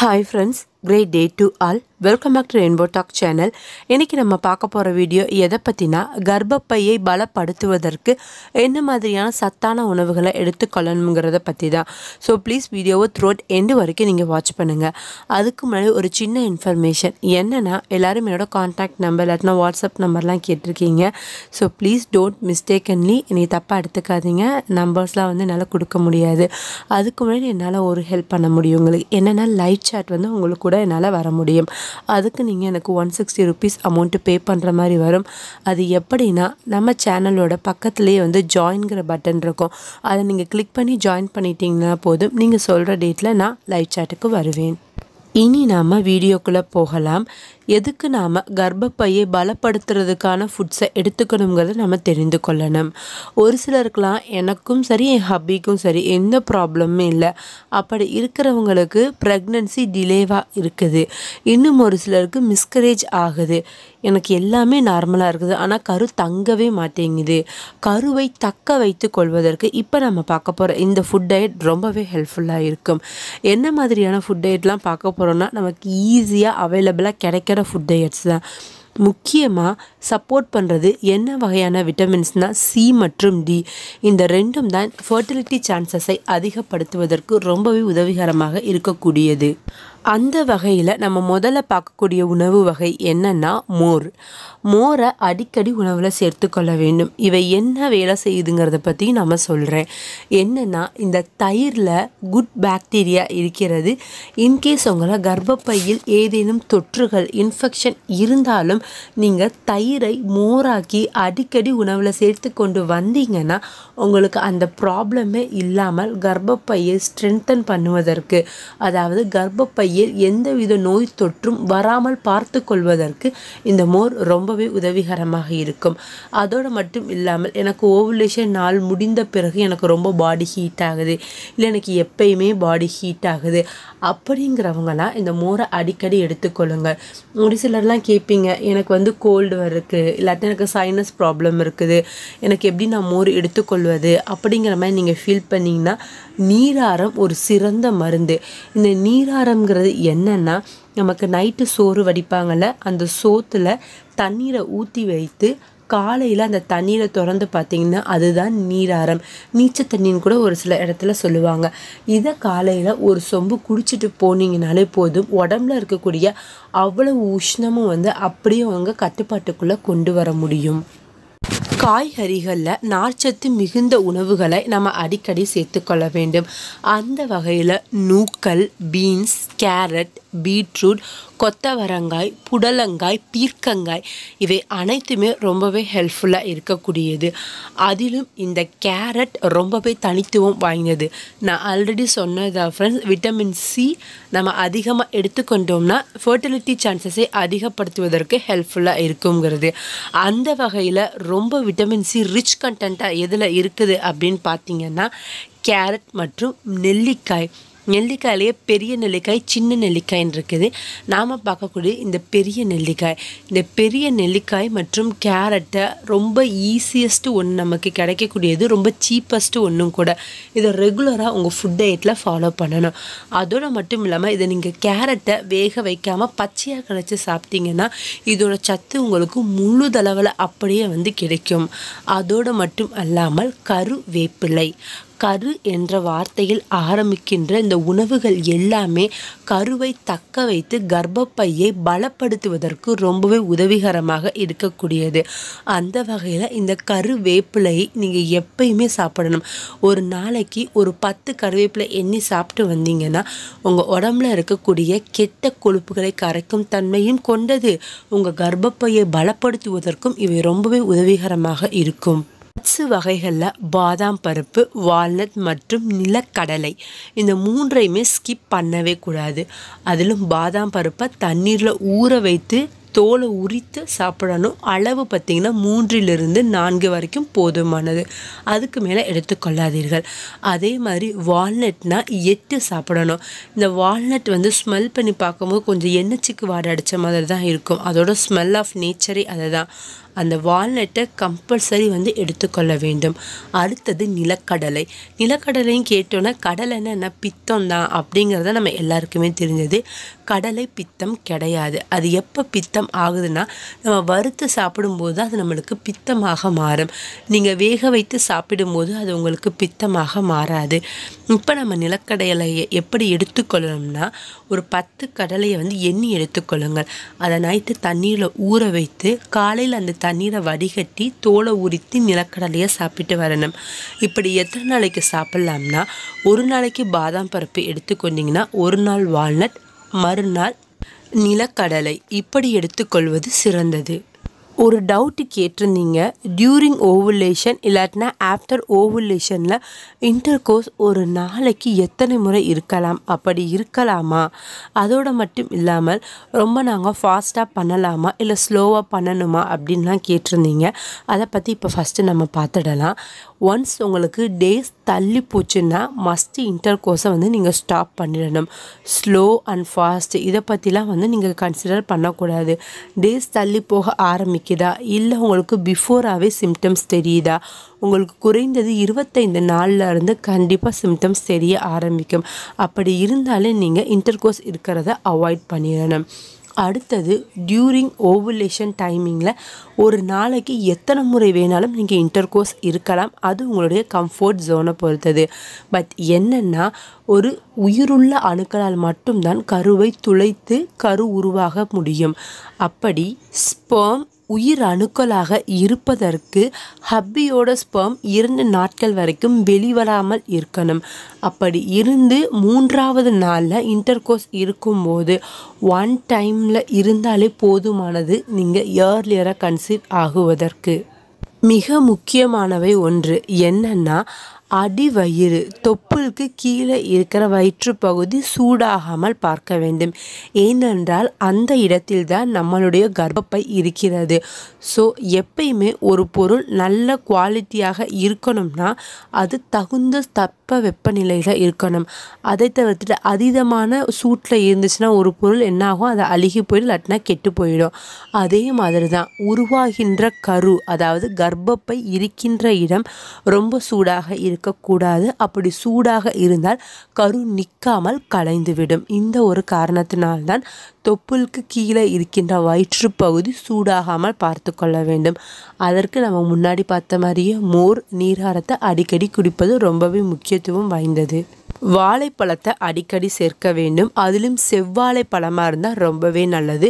Hi friends, great day to all welcome back to Rainbow Talk channel இன்றைக்கி நம்ம பார்க்க போகிற வீடியோ எதை பற்றினா கர்ப்பப்பையை பலப்படுத்துவதற்கு என்ன மாதிரியான சத்தான உணவுகளை எடுத்துக்கொள்ளணுங்கிறத பற்றி தான் ஸோ ப்ளீஸ் வீடியோவை த்ரோட் எண்டு வரைக்கும் நீங்கள் வாட்ச் பண்ணுங்கள் அதுக்கு முன்னாடி ஒரு சின்ன இன்ஃபர்மேஷன் என்னென்னா எல்லோரும் என்னோடய கான்டாக்ட் நம்பர் இல்லாட்டினா வாட்ஸ்அப் நம்பர்லாம் கேட்டிருக்கீங்க ஸோ ப்ளீஸ் டோன்ட் மிஸ்டேக்கன்லி நீ தப்பாக எடுத்துக்காதீங்க நம்பர்ஸ்லாம் வந்து என்னால் கொடுக்க முடியாது அதுக்கு முன்னாடி என்னால் ஒரு ஹெல்ப் பண்ண முடியும் உங்களுக்கு என்னென்னா லைவ் சாட் வந்து உங்களுக்கு கூட என்னால் வர முடியும் அதுக்கு நீங்கள் எனக்கு one sixty rupees amount pay பண்ணுற மாதிரி வரும் அது எப்படின்னா நம்ம சேனலோட பக்கத்துலேயே வந்து ஜாயின்கிற பட்டன் இருக்கும் அதை நீங்கள் கிளிக் பண்ணி ஜாயின் பண்ணிட்டீங்கன்னா போதும் நீங்கள் சொல்கிற டேட்டில் நான் லைவ் சாட்டுக்கு வருவேன் இனி நாம் வீடியோக்குள்ளே போகலாம் எதுக்கு நாம் கர்ப்பப்பையை பலப்படுத்துறதுக்கான ஃபுட்ஸை எடுத்துக்கணுங்கிறத நம்ம தெரிந்து கொள்ளணும் ஒரு சிலருக்கெலாம் எனக்கும் சரி என் ஹப்பிக்கும் சரி எந்த ப்ராப்ளமும் இல்லை அப்படி இருக்கிறவங்களுக்கு ப்ரெக்னன்சி டிலேவாக இருக்குது இன்னும் ஒரு சிலருக்கு மிஸ்கரேஜ் ஆகுது எனக்கு எல்லாமே நார்மலாக இருக்குது ஆனால் கரு தங்கவே மாட்டேங்குது கருவை தக்க வைத்து கொள்வதற்கு இப்போ நம்ம பார்க்க போகிற இந்த ஃபுட் டயட் ரொம்பவே ஹெல்ப்ஃபுல்லாக இருக்கும் என்ன மாதிரியான ஃபுட் டயட்லாம் பார்க்க போகிறோன்னா நமக்கு ஈஸியாக அவைலபிளாக கிடைக்கிற சாப்பிட்ற ஃபுட் டயட்ஸ் தான் முக்கியமாக சப்போர்ட் பண்ணுறது என்ன வகையான விட்டமின்ஸ்னால் சி மற்றும் டி இந்த ரெண்டும் தான் ஃபர்டிலிட்டி சான்சஸை அதிகப்படுத்துவதற்கு ரொம்பவே உதவிகரமாக இருக்கக்கூடியது அந்த வகையில் நம்ம முதல்ல பார்க்கக்கூடிய உணவு வகை என்னென்னா மோர் மோரை அடிக்கடி உணவில் சேர்த்துக்கொள்ள வேண்டும் இவை என்ன வேலை செய்யுதுங்கிறத பற்றி நம்ம சொல்கிறேன் என்னென்னா இந்த தயிரில் குட் பாக்டீரியா இருக்கிறது இன்கேஸ் உங்களை கர்ப்பப்பையில் ஏதேனும் தொற்றுகள் இன்ஃபெக்ஷன் இருந்தாலும் நீங்கள் தயிரை மோராக்கி அடிக்கடி உணவில் சேர்த்து கொண்டு வந்தீங்கன்னா உங்களுக்கு அந்த ப்ராப்ளமே இல்லாமல் கர்ப்பப்பையை ஸ்ட்ரென்தன் பண்ணுவதற்கு அதாவது கர்ப்பப்பை எந்த எந்தவித நோய் தொற்றும் வராமல் பார்த்து கொள்வதற்கு இந்த மோர் ரொம்பவே உதவிகரமாக இருக்கும் அதோடு மட்டும் இல்லாமல் எனக்கு ஓவுலேஷன் நாள் முடிந்த பிறகு எனக்கு ரொம்ப பாடி ஹீட் ஆகுது இல்லை எனக்கு எப்பயுமே பாடி ஹீட் ஆகுது அப்படிங்கிறவங்கலாம் இந்த மோரை அடிக்கடி எடுத்துக்கொள்ளுங்கள் ஒரு சிலர்லாம் கேட்பீங்க எனக்கு வந்து கோல்டு வருக்கு இல்லாட்டி எனக்கு சைனஸ் ப்ராப்ளம் இருக்குது எனக்கு எப்படி நான் மோர் எடுத்துக்கொள்வது அப்படிங்கிற மாதிரி நீங்கள் ஃபீல் பண்ணிங்கன்னா நீராரம் ஒரு சிறந்த மருந்து இந்த நீராரங்கிற பண்ணுறது என்னென்னா நமக்கு நைட்டு சோறு வடிப்பாங்கள்ல அந்த சோத்தில் தண்ணீரை ஊற்றி வைத்து காலையில் அந்த தண்ணீரை திறந்து பார்த்திங்கன்னா அதுதான் நீராரம் நீச்ச தண்ணின்னு கூட ஒரு சில இடத்துல சொல்லுவாங்க இதை காலையில் ஒரு சொம்பு குடிச்சிட்டு போனீங்கனாலே போதும் உடம்புல இருக்கக்கூடிய அவ்வளவு உஷ்ணமும் வந்து அப்படியே அவங்க கட்டுப்பாட்டுக்குள்ளே கொண்டு வர முடியும் காய்கறிகளில் நார்ச்சத்து மிகுந்த உணவுகளை நம்ம அடிக்கடி சேர்த்துக்கொள்ள வேண்டும் அந்த வகையில் நூக்கல் பீன்ஸ் கேரட் பீட்ரூட் கொத்தவரங்காய் புடலங்காய் பீர்க்கங்காய் இவை அனைத்துமே ரொம்பவே ஹெல்ப்ஃபுல்லாக இருக்கக்கூடியது அதிலும் இந்த கேரட் ரொம்பவே தனித்துவம் வாய்ந்தது நான் ஆல்ரெடி சொன்னதா ஃப்ரெண்ட்ஸ் விட்டமின் சி நம்ம அதிகமாக எடுத்துக்கொண்டோம்னா ஃபர்டிலிட்டி சான்சஸை அதிகப்படுத்துவதற்கு ஹெல்ப்ஃபுல்லாக இருக்குங்கிறது அந்த வகையில் ரொம்ப விட்டமின் சி ரிச் கண்டென்ட்டாக எதில் இருக்குது அப்படின்னு பார்த்திங்கன்னா கேரட் மற்றும் நெல்லிக்காய் நெல்லிக்காயிலேயே பெரிய நெல்லிக்காய் சின்ன நெல்லிக்காய்ன்னு இருக்குது நாம் பார்க்கக்கூடிய இந்த பெரிய நெல்லிக்காய் இந்த பெரிய நெல்லிக்காய் மற்றும் கேரட்டை ரொம்ப ஈஸியஸ்ட்டு ஒன்று நமக்கு கிடைக்கக்கூடியது ரொம்ப சீப்பஸ்ட்டு ஒன்றும் கூட இதை ரெகுலராக உங்கள் ஃபுட் டயட்டில் ஃபாலோ பண்ணணும் அதோடு மட்டும் இல்லாமல் இதை நீங்கள் கேரட்டை வேக வைக்காமல் பச்சையாக கிடச்சி சாப்பிட்டீங்கன்னா இதோட சத்து உங்களுக்கு முழு தளவில் அப்படியே வந்து கிடைக்கும் அதோடு மட்டும் அல்லாமல் கருவேப்பிலை கரு என்ற வார்த்தையில் ஆரம்பிக்கின்ற இந்த உணவுகள் எல்லாமே கருவை தக்க வைத்து கர்ப்பப்பையை பலப்படுத்துவதற்கு ரொம்பவே உதவிகரமாக இருக்கக்கூடியது அந்த வகையில் இந்த கருவேப்பிலையை நீங்கள் எப்பயுமே சாப்பிடணும் ஒரு நாளைக்கு ஒரு பத்து கருவேப்பிலை எண்ணி சாப்பிட்டு வந்தீங்கன்னா உங்கள் உடம்புல இருக்கக்கூடிய கெட்ட கொழுப்புகளை கரைக்கும் தன்மையும் கொண்டது உங்கள் கர்ப்பப்பையை பலப்படுத்துவதற்கும் இவை ரொம்பவே உதவிகரமாக இருக்கும் நட்ஸு வகைகளில் பாதாம் பருப்பு வால்நட் மற்றும் நிலக்கடலை இந்த மூன்றையுமே ஸ்கிப் பண்ணவே கூடாது அதிலும் பாதாம் பருப்பை தண்ணீரில் ஊற வைத்து தோலை உரித்து சாப்பிடணும் அளவு பார்த்திங்கன்னா மூன்றிலிருந்து நான்கு வரைக்கும் போதுமானது அதுக்கு மேலே எடுத்துக்கொள்ளாதீர்கள் அதே மாதிரி வால்நட்னால் எட்டு சாப்பிடணும் இந்த வால்நட் வந்து ஸ்மெல் பண்ணி பார்க்கும்போது கொஞ்சம் எண்ணெய்ச்சிக்கு வாடை அடித்த மாதிரி தான் இருக்கும் அதோட ஸ்மெல் ஆஃப் நேச்சரே அதை தான் அந்த வால்நட்டை கம்பல்சரி வந்து எடுத்துக்கொள்ள வேண்டும் அடுத்தது நிலக்கடலை நிலக்கடலையும் கேட்டோன்னா கடலைன்னா என்னென்ன பித்தம் தான் அப்படிங்கிறத நம்ம எல்லாருக்குமே தெரிஞ்சது கடலை பித்தம் கிடையாது அது எப்போ பித்தம் ஆகுதுன்னா நம்ம வறுத்து சாப்பிடும்போது அது நம்மளுக்கு பித்தமாக மாறும் நீங்கள் வேக வைத்து சாப்பிடும்போது அது உங்களுக்கு பித்தமாக மாறாது இப்போ நம்ம நிலக்கடலை எப்படி எடுத்துக்கொள்ளணும்னா ஒரு பத்து கடலையை வந்து எண்ணி எடுத்துக்கொள்ளுங்கள் அதை நைட்டு தண்ணியில் ஊற வைத்து காலையில் அந்த தண்ணீரை வடிகட்டி தோலை உரித்து நிலக்கடலையை சாப்பிட்டு வரணும் இப்படி எத்தனை நாளைக்கு சாப்பிட்லாம்னா ஒரு நாளைக்கு பாதாம் பருப்பு எடுத்துக்கொண்டிங்கன்னா ஒரு நாள் வால்நட் மறுநாள் நிலக்கடலை இப்படி எடுத்துக்கொள்வது சிறந்தது ஒரு டவுட்டு கேட்டிருந்தீங்க டியூரிங் ஓவுலேஷன் இல்லாட்டினா ஆஃப்டர் ஓவுலேஷனில் இன்டர் கோர்ஸ் ஒரு நாளைக்கு எத்தனை முறை இருக்கலாம் அப்படி இருக்கலாமா அதோடு மட்டும் இல்லாமல் ரொம்ப நாங்கள் ஃபாஸ்ட்டாக பண்ணலாமா இல்லை ஸ்லோவாக பண்ணணுமா அப்படின்லாம் கேட்டிருந்தீங்க அதை பற்றி இப்போ ஃபஸ்ட்டு நம்ம பார்த்துடலாம் ஒன்ஸ் உங்களுக்கு டேஸ் தள்ளி போச்சுன்னா மஸ்ட் இன்டர் கோர்ஸை வந்து நீங்கள் ஸ்டாப் பண்ணிடணும் ஸ்லோ அண்ட் ஃபாஸ்ட் இதை பற்றிலாம் வந்து நீங்கள் கன்சிடர் பண்ணக்கூடாது டேஸ் தள்ளி போக ஆரம்பிக்குதா இல்லை உங்களுக்கு பிஃபோராகவே சிம்டம்ஸ் தெரியுதா உங்களுக்கு குறைந்தது இருபத்தைந்து நாளில் இருந்து கண்டிப்பாக சிம்டம்ஸ் தெரிய ஆரம்பிக்கும் அப்படி இருந்தாலே நீங்கள் இன்டர் கோர்ஸ் இருக்கிறத அவாய்ட் பண்ணிடணும் அடுத்தது டியூரிங் ஓவுலேஷன் டைமிங்கில் ஒரு நாளைக்கு எத்தனை முறை வேணாலும் நீங்கள் இன்டர் கோர்ஸ் இருக்கலாம் அது உங்களுடைய கம்ஃபர்ட் ஜோனை பொறுத்தது பட் என்னென்னா ஒரு உயிருள்ள அணுக்களால் மட்டும்தான் கருவை துளைத்து கரு உருவாக முடியும் அப்படி ஸ்பேம் உயிர் அணுக்களாக இருப்பதற்கு ஹப்பியோட ஸ்பெர்ம் இரண்டு நாட்கள் வரைக்கும் வெளிவராமல் இருக்கணும் அப்படி இருந்து மூன்றாவது நாளில் இன்டர் கோர்ஸ் இருக்கும்போது ஒன் டைமில் இருந்தாலே போதுமானது நீங்கள் ஏர்லியராக கன்சீவ் ஆகுவதற்கு மிக முக்கியமானவை ஒன்று என்னன்னா அடிவயிறு தொப்புளுக்கு கீழே இருக்கிற வயிற்றுப்பகுதி சூடாகாமல் பார்க்க வேண்டும் ஏனென்றால் அந்த இடத்தில் தான் நம்மளுடைய கர்ப்பப்பை இருக்கிறது ஸோ எப்பயுமே ஒரு பொருள் நல்ல குவாலிட்டியாக இருக்கணும்னா அது தகுந்த தப்ப வெப்பநிலையில் இருக்கணும் அதை தவிர்த்துட்டு அதீதமான சூட்டில் இருந்துச்சுன்னா ஒரு பொருள் என்னாகும் அதை அழுகி போயிடும் லட்டினா கெட்டு போயிடும் அதே மாதிரி தான் உருவாகின்ற கரு அதாவது கர்ப்பப்பை இருக்கின்ற இடம் ரொம்ப சூடாக இருக்கும் இருக்கக்கூடாது அப்படி சூடாக இருந்தால் கரு நிற்காமல் கலைந்துவிடும் இந்த ஒரு காரணத்தினால்தான் தொப்புளுக்கு கீழே இருக்கின்ற வயிற்று பகுதி சூடாகாமல் பார்த்து கொள்ள வேண்டும் அதற்கு நம்ம முன்னாடி பார்த்த மாதிரியே மோர் நீராரத்தை அடிக்கடி குடிப்பது ரொம்பவே முக்கியத்துவம் வாய்ந்தது வாழைப்பழத்தை அடிக்கடி சேர்க்க வேண்டும் அதிலும் செவ்வாழை பழமாக இருந்தால் ரொம்பவே நல்லது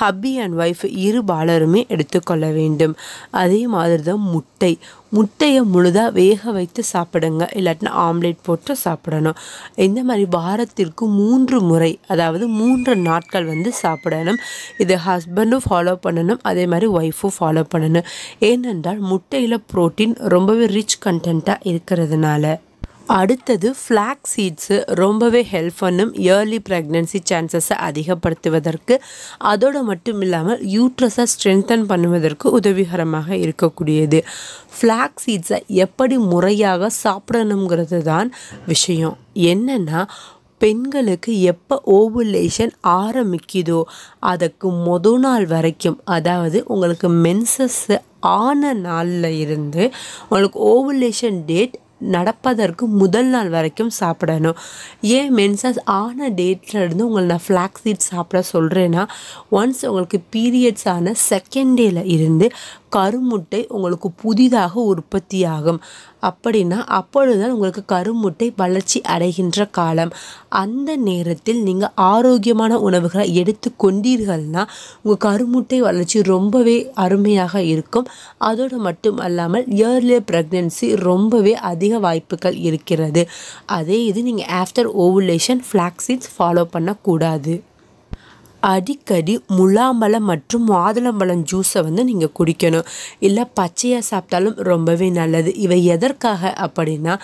ஹப்பி அண்ட் ஒய்ஃப் இரு பாலருமே எடுத்துக்கொள்ள வேண்டும் அதே மாதிரி தான் முட்டை முட்டையை முழுதாக வேக வைத்து சாப்பிடுங்க இல்லாட்டினா ஆம்லேட் போட்டு சாப்பிடணும் இந்த மாதிரி வாரத்திற்கு மூன்று முறை அதாவது மூன்று நாட்கள் வந்து சாப்பிடணும் இது ஹஸ்பண்டும் ஃபாலோ பண்ணணும் அதே மாதிரி ஒய்ஃபும் ஃபாலோ பண்ணணும் ஏனென்றால் முட்டையில் ப்ரோட்டீன் ரொம்பவே ரிச் கண்டென்ட்டாக இருக்கிறதுனால அடுத்தது ஃப்ளாக் சீட்ஸு ரொம்பவே ஹெல்ப் பண்ணும் இயர்லி ப்ரெக்னன்சி சான்சஸை அதிகப்படுத்துவதற்கு அதோடு மட்டும் இல்லாமல் யூட்ரஸை ஸ்ட்ரென்தன் பண்ணுவதற்கு உதவிகரமாக இருக்கக்கூடியது ஃப்ளாக் சீட்ஸை எப்படி முறையாக சாப்பிடணுங்கிறது தான் விஷயம் என்னென்னா பெண்களுக்கு எப்போ ஓவுலேஷன் ஆரம்பிக்குதோ அதுக்கு மொதல் நாள் வரைக்கும் அதாவது உங்களுக்கு மென்சஸ் ஆன நாளில் இருந்து உங்களுக்கு ஓவுலேஷன் டேட் நடப்பதற்கு முதல் நாள் வரைக்கும் சாப்பிடணும் ஏன் மென்சஸ் ஆன டேட்லேருந்து உங்களை நான் ஃப்ளாக் சீட் சாப்பிட சொல்கிறேன்னா ஒன்ஸ் உங்களுக்கு பீரியட்ஸ் ஆன செகண்ட் டேயில் இருந்து கருமுட்டை உங்களுக்கு புதிதாக உற்பத்தியாகும் அப்படின்னா அப்பொழுதுதான் உங்களுக்கு கருமுட்டை வளர்ச்சி அடைகின்ற காலம் அந்த நேரத்தில் நீங்கள் ஆரோக்கியமான உணவுகளை எடுத்து கொண்டீர்கள்னா உங்கள் கருமுட்டை வளர்ச்சி ரொம்பவே அருமையாக இருக்கும் அதோடு மட்டும் அல்லாமல் இயர்லியர் ப்ரெக்னென்சி ரொம்பவே அதிக வாய்ப்புகள் இருக்கிறது அதே இது நீங்கள் ஆஃப்டர் ஓவுலேஷன் ஃப்ளாக்ஸிட்ஸ் ஃபாலோ பண்ணக்கூடாது அடிக்கடி முலாம்பழம் மற்றும் மாதுளம்பழம் ஜூஸை வந்து நீங்கள் குடிக்கணும் இல்லை பச்சையாக சாப்பிட்டாலும் ரொம்பவே நல்லது இவை எதற்காக அப்படின்னா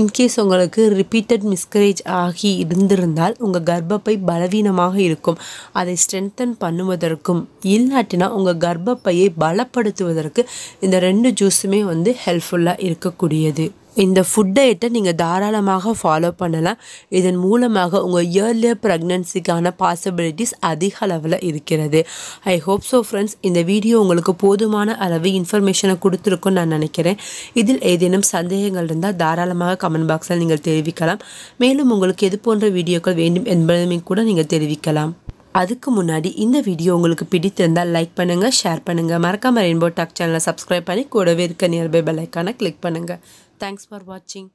இன்கேஸ் உங்களுக்கு ரிப்பீட்டட் மிஸ்கரேஜ் ஆகி இருந்திருந்தால் உங்கள் கர்ப்பப்பை பலவீனமாக இருக்கும் அதை ஸ்ட்ரென்தன் பண்ணுவதற்கும் இல்லாட்டினா உங்கள் கர்ப்பப்பையை பலப்படுத்துவதற்கு இந்த ரெண்டு ஜூஸுமே வந்து ஹெல்ப்ஃபுல்லாக இருக்கக்கூடியது இந்த ஃபுட் டயட்டை நீங்கள் தாராளமாக ஃபாலோ பண்ணலாம் இதன் மூலமாக உங்கள் இயர்லியர் ப்ரெக்னன்சிக்கான பாசிபிலிட்டிஸ் அதிக அளவில் இருக்கிறது ஐ ஹோப் ஸோ ஃப்ரெண்ட்ஸ் இந்த வீடியோ உங்களுக்கு போதுமான அளவு இன்ஃபர்மேஷனை கொடுத்துருக்குன்னு நான் நினைக்கிறேன் இதில் ஏதேனும் சந்தேகங்கள் இருந்தால் தாராளமாக கமெண்ட் பாக்ஸில் நீங்கள் தெரிவிக்கலாம் மேலும் உங்களுக்கு எது போன்ற வீடியோக்கள் வேண்டும் என்பதையும் கூட நீங்கள் தெரிவிக்கலாம் அதுக்கு முன்னாடி இந்த வீடியோ உங்களுக்கு பிடித்திருந்தால் லைக் பண்ணுங்கள் ஷேர் பண்ணுங்கள் மறக்காமல் ரெயின்போ டாக் சேனலை சப்ஸ்கிரைப் பண்ணி கூடவே இருக்க நியர்பை ஐக்கானை கிளிக் பண்ணுங்கள் థ్యాంక్స్ ఫర్ వాచింగ్